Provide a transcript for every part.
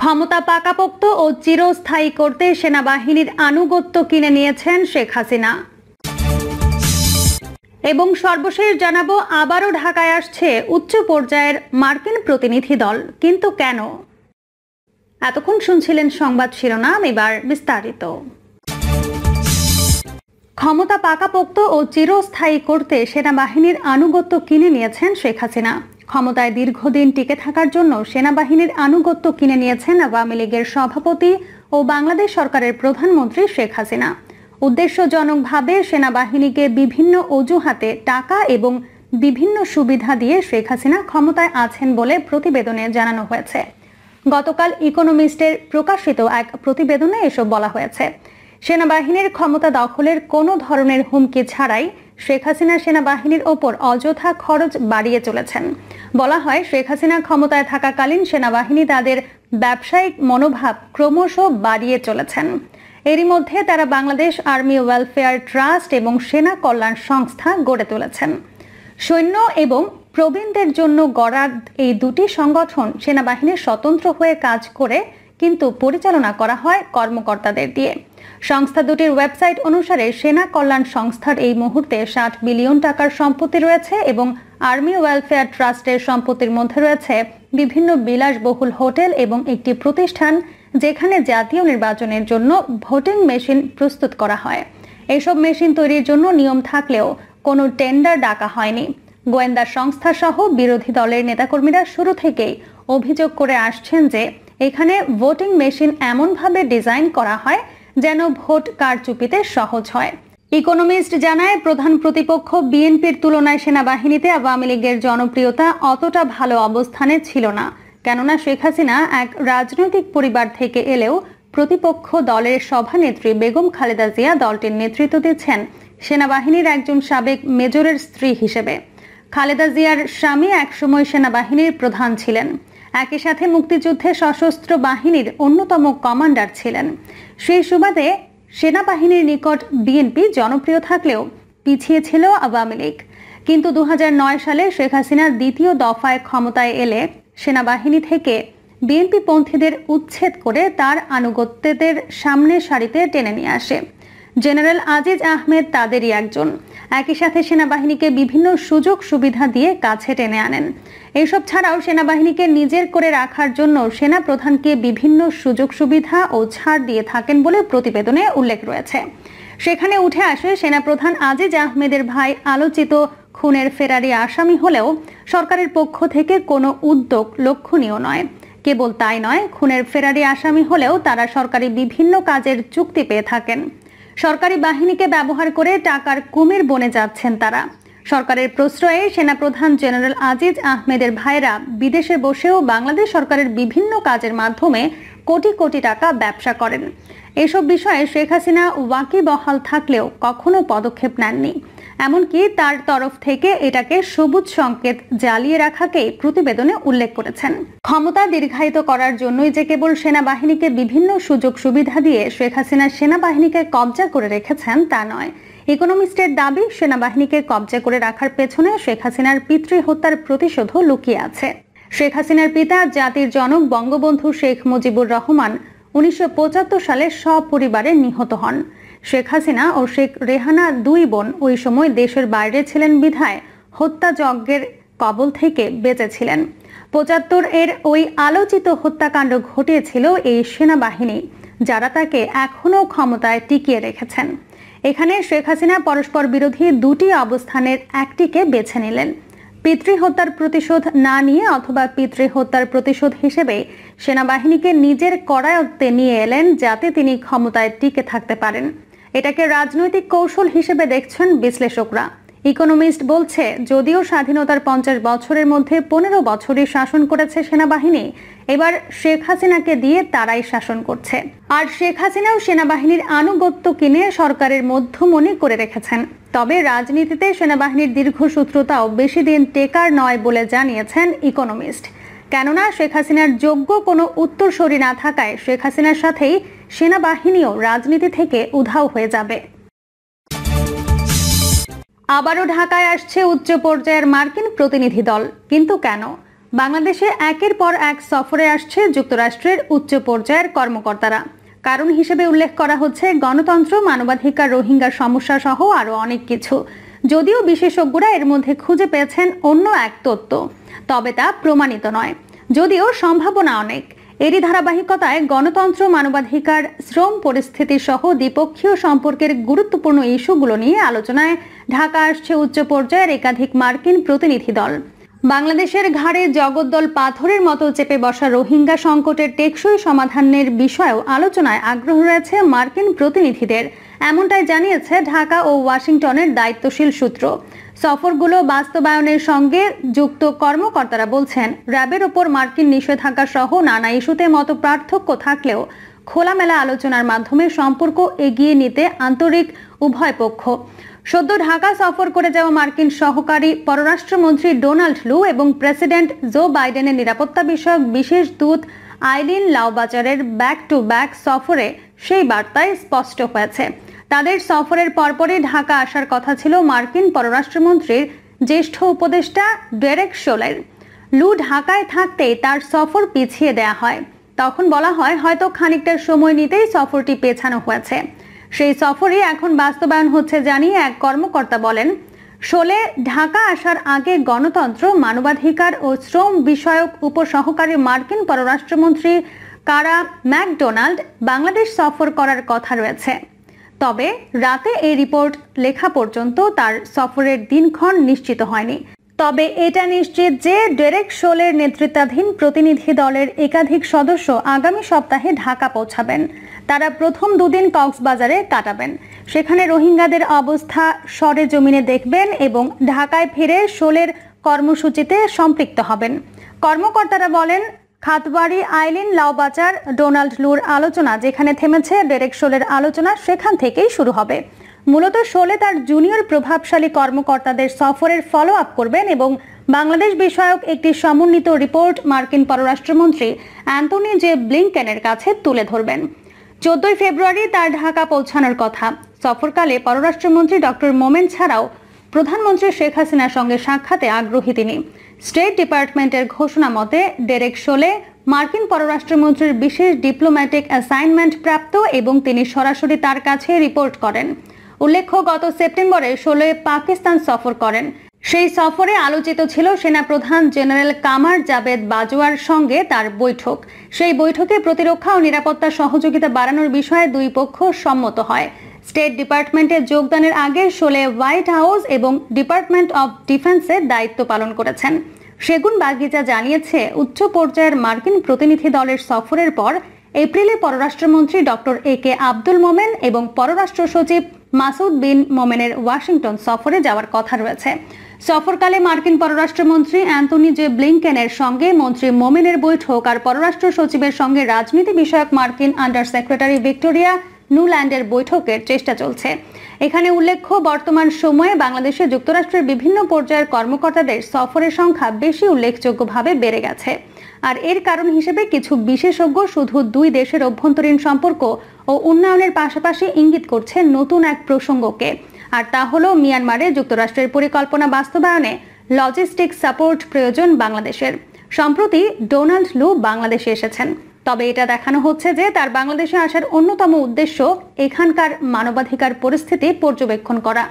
ক্ষমতা পাকাপোক্ত ও চিরস্থায়ী করতে সেনাবাহিনীর আনুগত্য কিনে নিয়েছেন শেখ হাসিনা এবং সর্বশেষ জানাবো আবারও ঢাকায় আসছে উচ্চ পর্যায়ের মার্কিন প্রতিনিধি দল কিন্তু কেন এতক্ষণ শুনছিলেন সংবাদ শিরোনাম এবার বিস্তারিত ক্ষমতা পাকাপোক্ত ও চিরস্থায়ী করতে সেনাবাহিনীর আনুগত্য কিনে নিয়েছেন শেখ হাসিনা ক্ষমতায় দীর্ঘদিন টিকে থাকার জন্য সেনাবাহিনীর আনুগত্য কিনে নিয়েছেন আওয়ামী লীগের সভাপতি ও বাংলাদেশ সরকারের প্রধানমন্ত্রী শেখ হাসিনা উদ্দেশ্যজনকভাবে সেনাবাহিনীকে বিভিন্ন অজুহাতে টাকা এবং বিভিন্ন সুবিধা দিয়ে শেখ হাসিনা ক্ষমতায় আছেন বলে প্রতিবেদনে জানানো হয়েছে গতকাল ইকোনমিস্টের প্রকাশিত এক প্রতিবেদনে এসব বলা হয়েছে সেনাবাহিনীর ক্ষমতা দখলের কোনো ধরনের হুমকি ছাড়াই শেখ হাসিনা সেনাবাহিনীর ওপর অযথা খরচ বাড়িয়ে চলেছেন বলা হয় শেখ হাসিনা ক্ষমতায় থাকাকালীন সেনাবাহিনী তাদের ব্যবসায়িক মনোভাব ক্রমশ বাড়িয়ে চলেছেন এরই মধ্যে তারা বাংলাদেশ আর্মি ওয়েলফেয়ার ট্রাস্ট এবং সেনা কল্যাণ সংস্থা গড়ে তুলেছেন সৈন্য এবং প্রবীণদের জন্য গড়া এই দুটি সংগঠন সেনাবাহিনীর স্বতন্ত্র হয়ে কাজ করে কিন্তু পরিচালনা করা হয় কর্মকর্তাদের দিয়ে সংস্থা দুটির ওয়েবসাইট অনুসারে সেনা কল্যাণ সংস্থার এই মুহূর্তে ষাট বিলিয়ন টাকার সম্পত্তি রয়েছে এবং আর্মি ওয়েলফেয়ার ট্রাস্টের সম্পত্তির মধ্যে রয়েছে বিভিন্ন বিলাসবহুল হোটেল এবং একটি প্রতিষ্ঠান যেখানে জাতীয় নির্বাচনের জন্য ভোটিং মেশিন প্রস্তুত করা হয় এইসব মেশিন তৈরির জন্য নিয়ম থাকলেও কোনো টেন্ডার ডাকা হয়নি গোয়েন্দা সংস্থা সহ বিরোধী দলের নেতাকর্মীরা শুরু থেকেই অভিযোগ করে আসছেন যে এখানে ভোটিং মেশিন এমনভাবে ডিজাইন করা হয় যেন ভোট কারচুপিতে সহজ হয় ইকোনমিস্ট জানায় প্রধান প্রতিপক্ষ বিএনপির তুলনায় সেনাবাহিনীতে আওয়ামী লীগের জনপ্রিয়তা অতটা ভালো অবস্থানে ছিল না কেননা শেখ হাসিনা এক রাজনৈতিক পরিবার থেকে এলেও প্রতিপক্ষ দলের সভানেত্রী বেগম খালেদা জিয়া দলটির নেতৃত্ব দিচ্ছেন সেনাবাহিনীর একজন সাবেক মেজরের স্ত্রী হিসেবে খালেদা জিয়ার স্বামী একসময় সেনাবাহিনীর প্রধান ছিলেন একই সাথে মুক্তিযুদ্ধে সশস্ত্র বাহিনীর অন্যতম কমান্ডার ছিলেন সেই সুবাদে সেনাবাহিনীর নিকট বিএনপি জনপ্রিয় থাকলেও পিছিয়ে ছিল আওয়ামী লীগ কিন্তু দু সালে শেখ হাসিনার দ্বিতীয় দফায় ক্ষমতায় এলে সেনাবাহিনী থেকে বিএনপি পন্থীদের উচ্ছেদ করে তার আনুগত্যদের সামনে সারিতে টেনে নিয়ে আসে জেনারেল আজিজ আহমেদ তাদেরই একজন একই সাথে সেনাবাহিনীকে বিভিন্ন সুযোগ সুবিধা দিয়ে কাছে টেনে আনেন এসব ছাড়াও সেনাবাহিনীকে নিজের করে রাখার জন্য সেনা প্রধানকে বিভিন্ন সুযোগ সুবিধা ও ছাড় দিয়ে থাকেন বলে প্রতিবেদনে উল্লেখ রয়েছে সেখানে উঠে আসে সেনাপ্রধান আজিজ আহমেদের ভাই আলোচিত খুনের ফেরারি আসামি হলেও সরকারের পক্ষ থেকে কোনো উদ্যোগ লক্ষণীয় নয় কেবল তাই নয় খুনের ফেরারি আসামি হলেও তারা সরকারি বিভিন্ন কাজের চুক্তি পেয়ে থাকেন সরকারি বাহিনীকে ব্যবহার করে টাকার কুমির বনে যাচ্ছেন তারা সরকারের প্রশ্রয়ে সেনাপ্রধান জেনারেল আজিজ আহমেদের ভাইরা বিদেশে বসেও বাংলাদেশ সরকারের বিভিন্ন কাজের মাধ্যমে কোটি কোটি টাকা ব্যবসা করেন এসব বিষয়ে শেখ হাসিনা ওয়াকি বহাল থাকলেও কখনো পদক্ষেপ নেননি এমনকি তার তরফ থেকে এটাকে সবুজ সংকেত জ্বালিয়ে রাখাকেই প্রতিবেদনে উল্লেখ করেছেন ক্ষমতা দীর্ঘায়িত করার জন্যই যে কেবল সেনাবাহিনীকে বিভিন্ন সুযোগ সুবিধা দিয়ে শেখ হাসিনা সেনাবাহিনীকে কবজা করে রেখেছেন তা নয় ইকোনমিস্টের দাবি সেনাবাহিনীকে কবজা করে রাখার পেছনে শেখ হাসিনার পিতৃ হত্যার প্রতিশোধও লুকিয়ে আছে শেখ হাসিনার পিতা জাতির জনক বঙ্গবন্ধু শেখ মুজিবুর রহমান উনিশশো সালে সপরিবারে নিহত হন শেখ হাসিনা ও শেখ রেহানা দুই বোন ওই সময় দেশের বাইরে ছিলেন বিধায় হত্যাযজ্ঞের কবল থেকে বেঁচেছিলেন পঁচাত্তর এর ওই আলোচিত হত্যাকাণ্ড ঘটিয়েছিল এই সেনাবাহিনী যারা তাকে এখনও ক্ষমতায় টিকিয়ে রেখেছেন এখানে শেখ হাসিনা পরস্পর বিরোধী দুটি অবস্থানের একটিকে বেছে নিলেন পিতৃহত্যার প্রতিশোধ না নিয়ে অথবা পিতৃহত্যার প্রতিশোধ হিসেবে সেনাবাহিনীকে নিজের করায়ত্তে নিয়ে এলেন যাতে তিনি ক্ষমতায় টিকে থাকতে পারেন এটাকে রাজনৈতিক কৌশল হিসেবে দেখছেন বিশ্লেষকরা ইকোনমিস্ট বলছে যদিও স্বাধীনতার পঞ্চাশ বছরের মধ্যে পনেরো বছরই শাসন করেছে সেনাবাহিনী এবার শেখ হাসিনাকে দিয়ে তারাই শাসন করছে আর শেখ হাসিনাও সেনাবাহিনীর আনুগত্য কিনে সরকারের মধ্যমণি করে রেখেছেন তবে রাজনীতিতে সেনাবাহিনীর দীর্ঘ সূত্রতাও বেশি দিন টেকার নয় বলে জানিয়েছেন ইকোনমিস্ট কেননা শেখ হাসিনার যোগ্য কোনো উত্তরসরি না থাকায় শেখ হাসিনার সাথেই সেনাবাহিনীও রাজনীতি থেকে উধাও হয়ে যাবে আবারও ঢাকায় আসছে উচ্চ পর্যায়ের মার্কিন প্রতিনিধি দল কিন্তু কেন বাংলাদেশে একের পর এক সফরে আসছে যুক্তরাষ্ট্রের উচ্চ পর্যায়ের কর্মকর্তারা কারণ হিসেবে উল্লেখ করা হচ্ছে গণতন্ত্র মানবাধিকার রোহিঙ্গা সমস্যা সহ আরও অনেক কিছু যদিও বিশেষজ্ঞরা এর মধ্যে খুঁজে পেয়েছেন অন্য এক তত্ত্ব তবে তা প্রমাণিত নয় যদিও সম্ভাবনা অনেক এরই ধারাবাহিকতায় গণতন্ত্র মানবাধিকার শ্রম পরিস্থিতি সহ দ্বিপক্ষীয় সম্পর্কের গুরুত্বপূর্ণ ইস্যুগুলো নিয়ে আলোচনায় ঢাকা আসছে উচ্চ পর্যায়ের একাধিক মার্কিন প্রতিনিধি দল বাংলাদেশের ঘাড়ে জগদ্দল পাথরের মতো চেপে বসা রোহিঙ্গা সংকটের টেকসই সমাধানের বিষয়েও আলোচনায় আগ্রহ রয়েছে মার্কিন প্রতিনিধিদের এমনটাই জানিয়েছে ঢাকা ও ওয়াশিংটনের দায়িত্বশীল সূত্র সফরগুলো বাস্তবায়নের সঙ্গে যুক্ত কর্মকর্তারা বলছেন র্যাবের ওপর মার্কিন নিষেধাজ্ঞা সহ নানা ইস্যুতে মতো পার্থক্য থাকলেও খোলামেলা আলোচনার মাধ্যমে সম্পর্ক এগিয়ে নিতে আন্তরিক উভয় পক্ষ সদ্য ঢাকা সফর করে যাওয়া মার্কিন সহকারী পররাষ্ট্রমন্ত্রী ডোনাল্ড লু এবং প্রেসিডেন্ট জো বাইডেনের নিরাপত্তা বিষয়ক বিশেষ দূত আইলিন লাওবাজারের ব্যাক টু ব্যাক সফরে সেই বার্তায় স্পষ্ট হয়েছে তাদের সফরের পরপরই ঢাকা আসার কথা ছিল মার্কিন পররাষ্ট্রমন্ত্রীর জ্যেষ্ঠ উপদেষ্টা ডেরেক শোলের লু ঢাকায় থাকতেই তার সফর পিছিয়ে দেয়া হয় তখন বলা হয় হয়তো খানিকটা সময় নিতেই সফরটি পেছানো হয়েছে সেই সফরই এখন বাস্তবায়ন হচ্ছে জানিয়ে এক কর্মকর্তা বলেন শোলে ঢাকা আসার আগে গণতন্ত্র মানবাধিকার ও শ্রম বিষয়ক উপসহকারী মার্কিন পররাষ্ট্রমন্ত্রী কারা ম্যাকডোনাল্ড বাংলাদেশ সফর করার কথা রয়েছে তবে রাতে এই রিপোর্ট লেখা পর্যন্ত তার সফরের দিনক্ষণ নিশ্চিত হয়নি তবে এটা নিশ্চিত যে ডেরেক শোলের নেতৃত্বাধীন প্রতিনিধি দলের একাধিক সদস্য আগামী সপ্তাহে ঢাকা পৌঁছাবেন তারা প্রথম দুদিন কক্সবাজারে কাটাবেন সেখানে রোহিঙ্গাদের অবস্থা সরে জমিনে দেখবেন এবং ঢাকায় ফিরে শোলের কর্মসূচিতে সম্পৃক্ত হবেন কর্মকর্তারা বলেন খাতবাড়ি আইলিন লাউবাজার ডোনাল্ড লুর আলোচনা যেখানে থেমেছে ডেরেক শোলের আলোচনা সেখান থেকেই শুরু হবে মূলত শোলে তার জুনিয়র প্রভাবশালী কর্মকর্তাদের সফরের ফলো আপ করবেন এবং বাংলাদেশ বিষয়ক একটি সমন্বিত রিপোর্ট মার্কিন পররাষ্ট্রমন্ত্রী অ্যান্টনি জে ব্লিংকেনের কাছে তুলে ধরবেন চোদ্দই ফেব্রুয়ারি তার ঢাকা পৌঁছানোর কথা সফরকালে পররাষ্ট্রমন্ত্রী ডক্টর মোমেন ছাড়াও প্রধানমন্ত্রী শেখ হাসিনার সঙ্গে সাক্ষাতে আগ্রহী তিনি স্টেট ডিপার্টমেন্টের ঘোষণা মতে ডেরেক শোলে মার্কিন পররাষ্ট্রমন্ত্রীর বিশেষ ডিপ্লোম্যাটিক অ্যাসাইনমেন্ট প্রাপ্ত এবং তিনি সরাসরি তার কাছে রিপোর্ট করেন উল্লেখ্য গত সেপ্টেম্বরে ষোলোয় পাকিস্তান সফর করেন সেই সফরে আলোচিত ছিল সেনা প্রধান জেনারেল কামার জাবেদ বাজওয়ার সঙ্গে তার বৈঠক সেই বৈঠকে প্রতিরক্ষা ও নিরাপত্তা সহযোগিতা বাড়ানোর বিষয়ে দুই পক্ষ সম্মত হয় স্টেট ডিপার্টমেন্টে যোগদানের আগে শোলে হোয়াইট হাউস এবং ডিপার্টমেন্ট অব ডিফেন্সের দায়িত্ব পালন করেছেন সেগুন বাগিচা জানিয়েছে উচ্চ পর্যায়ের মার্কিন প্রতিনিধি দলের সফরের পর এপ্রিলে পররাষ্ট্রমন্ত্রী ডক্টর এ কে আব্দুল মোমেন এবং পররাষ্ট্র সচিব মাসুদ বিন মোমেনের ওয়াশিংটন সফরে যাওয়ার কথা রয়েছে সফরকালে মার্কিন পররাষ্ট্রমন্ত্রী অ্যান্থনি জে ব্লিংকেনের সঙ্গে মন্ত্রী মোমেনের বৈঠক আর পররাষ্ট্র সচিবের সঙ্গে রাজনীতি বিষয়ক মার্কিন আন্ডার সেক্রেটারি ভিক্টোরিয়া নিউল্যান্ডের বৈঠকের চেষ্টা চলছে এখানে উল্লেখ্য বর্তমান সময়ে বাংলাদেশে যুক্তরাষ্ট্রের বিভিন্ন পর্যায়ের কর্মকর্তাদের সফরের সংখ্যা বেশি উল্লেখযোগ্যভাবে বেড়ে গেছে আর এর কারণ হিসেবে কিছু বিশেষজ্ঞ শুধু দুই দেশের অভ্যন্তরীণ সম্পর্ক ও উন্নয়নের পাশাপাশি ইঙ্গিত করছে নতুন এক প্রসঙ্গকে আর তা হলো মিয়ানমারে যুক্তরাষ্ট্রের পরিকল্পনা বাস্তবায়নে লজিস্টিক সাপোর্ট প্রয়োজন বাংলাদেশের সম্প্রতি ডোনাল্ড লু বাংলাদেশে এসেছেন তবে এটা দেখানো হচ্ছে যে তার বাংলাদেশে আসার অন্যতম উদ্দেশ্য এখানকার মানবাধিকার পরিস্থিতি পর্যবেক্ষণ করা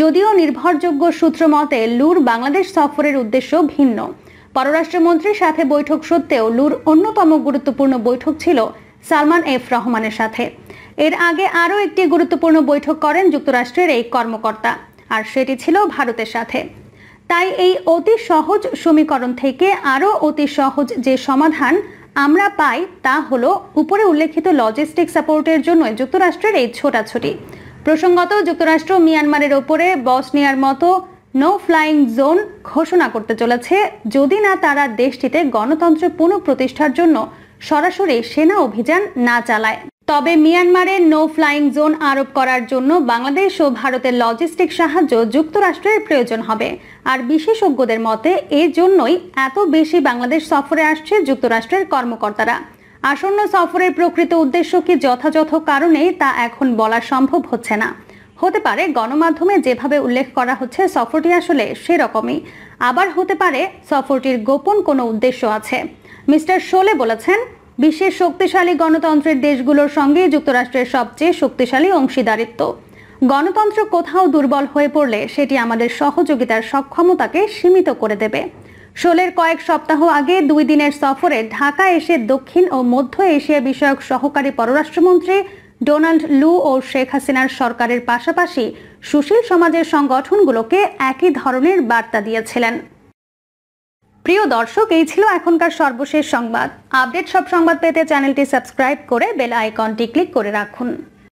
যদিও নির্ভরযোগ্য সূত্র মতে লুর বাংলাদেশ সফরের উদ্দেশ্য ভিন্ন পররাষ্ট্রমন্ত্রীর সাথে বৈঠক সত্ত্বেও লুর অন্যতম গুরুত্বপূর্ণ বৈঠক ছিল সালমান এফ রহমানের সাথে এর আগে আরও একটি গুরুত্বপূর্ণ বৈঠক করেন যুক্তরাষ্ট্রের এই কর্মকর্তা আর সেটি ছিল ভারতের সাথে তাই এই অতি সহজ সমীকরণ থেকে আরও অতি সহজ যে সমাধান আমরা পাই তা হল উপরে উল্লেখিত লজিস্টিক সাপোর্টের জন্য যুক্তরাষ্ট্রের এই ছোটাছুটি প্রসঙ্গত যুক্তরাষ্ট্র মিয়ানমারের ওপরে বসনিয়ার মতো নো ফ্লাইং জোন ঘোষণা করতে চলেছে যদি না তারা দেশটিতে গণতন্ত্র পুনঃপ্রতিষ্ঠার জন্য সরাসরি সেনা অভিযান না চালায় তবে মিয়ানমারে নো ফ্লাইং জোন আরোপ করার জন্য বাংলাদেশ ও ভারতের লজিস্টিক সাহায্য যুক্তরাষ্ট্রের প্রয়োজন হবে আর বিশেষজ্ঞদের মতে এর জন্যই এত বেশি বাংলাদেশ সফরে আসছে যুক্তরাষ্ট্রের কর্মকর্তারা আসন্ন সফরের প্রকৃত উদ্দেশ্য কি যথাযথ কারণে তা এখন বলা সম্ভব হচ্ছে না হতে পারে গণমাধ্যমে যেভাবে উল্লেখ করা হচ্ছে সফরটি আসলে সেরকমই আবার হতে পারে সফরটির গোপন কোনো উদ্দেশ্য আছে মিস্টার শোলে বলেছেন বিশ্বের শক্তিশালী গণতন্ত্রের দেশগুলোর সঙ্গে যুক্তরাষ্ট্রের সবচেয়ে শক্তিশালী অংশীদারিত্ব গণতন্ত্র কোথাও দুর্বল হয়ে পড়লে সেটি আমাদের সহযোগিতার সক্ষমতাকে সীমিত করে দেবে শোলের কয়েক সপ্তাহ আগে দুই দিনের সফরে ঢাকা এসে দক্ষিণ ও মধ্য এশিয়া বিষয়ক সহকারী পররাষ্ট্রমন্ত্রী ডোনাল্ড লু ও শেখ হাসিনার সরকারের পাশাপাশি সুশীল সমাজের সংগঠনগুলোকে একই ধরনের বার্তা দিয়েছিলেন প্রিয় দর্শক এই ছিল এখনকার সর্বশেষ সংবাদ আপডেট সব সংবাদ পেতে চ্যানেলটি সাবস্ক্রাইব করে বেল আইকনটি ক্লিক করে রাখুন